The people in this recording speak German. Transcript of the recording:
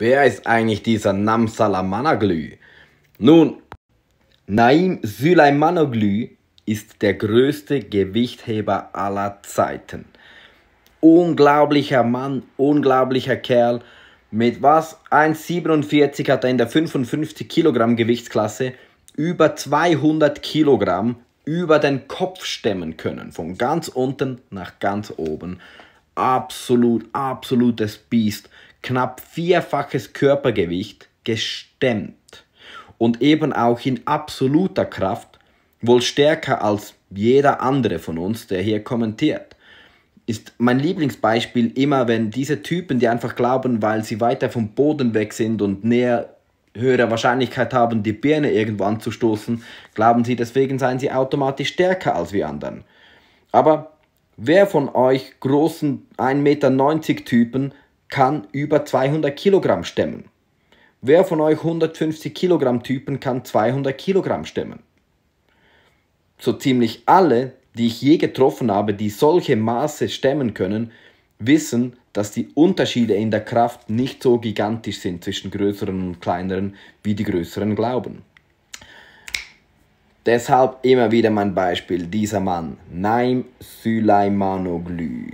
Wer ist eigentlich dieser Nam Salamanaglu? Nun, Naim Süleymanoglu ist der größte Gewichtheber aller Zeiten. Unglaublicher Mann, unglaublicher Kerl. Mit was? 1,47 hat er in der 55 Kilogramm Gewichtsklasse über 200 Kilogramm über den Kopf stemmen können. Von ganz unten nach ganz oben. Absolut, absolutes Biest knapp vierfaches Körpergewicht gestemmt und eben auch in absoluter Kraft, wohl stärker als jeder andere von uns, der hier kommentiert. Ist mein Lieblingsbeispiel immer, wenn diese Typen, die einfach glauben, weil sie weiter vom Boden weg sind und näher höhere Wahrscheinlichkeit haben, die Birne irgendwo anzustoßen, glauben sie, deswegen seien sie automatisch stärker als wir anderen. Aber wer von euch großen 1,90 Meter Typen kann über 200 Kilogramm stemmen. Wer von euch 150 Kilogramm Typen kann 200 Kilogramm stemmen? So ziemlich alle, die ich je getroffen habe, die solche Maße stemmen können, wissen, dass die Unterschiede in der Kraft nicht so gigantisch sind zwischen größeren und kleineren, wie die größeren glauben. Deshalb immer wieder mein Beispiel, dieser Mann, Naim Süleymanoglu.